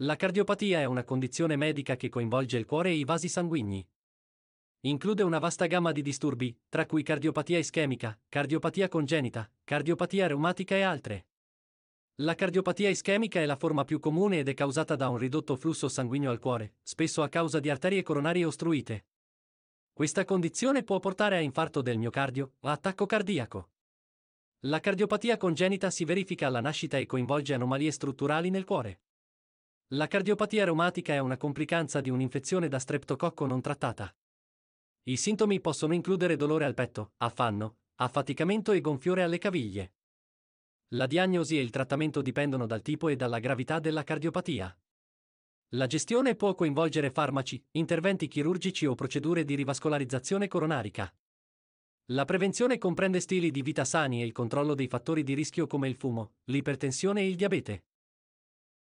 La cardiopatia è una condizione medica che coinvolge il cuore e i vasi sanguigni. Include una vasta gamma di disturbi, tra cui cardiopatia ischemica, cardiopatia congenita, cardiopatia reumatica e altre. La cardiopatia ischemica è la forma più comune ed è causata da un ridotto flusso sanguigno al cuore, spesso a causa di arterie coronarie ostruite. Questa condizione può portare a infarto del miocardio o attacco cardiaco. La cardiopatia congenita si verifica alla nascita e coinvolge anomalie strutturali nel cuore. La cardiopatia reumatica è una complicanza di un'infezione da streptococco non trattata. I sintomi possono includere dolore al petto, affanno, affaticamento e gonfiore alle caviglie. La diagnosi e il trattamento dipendono dal tipo e dalla gravità della cardiopatia. La gestione può coinvolgere farmaci, interventi chirurgici o procedure di rivascolarizzazione coronarica. La prevenzione comprende stili di vita sani e il controllo dei fattori di rischio come il fumo, l'ipertensione e il diabete.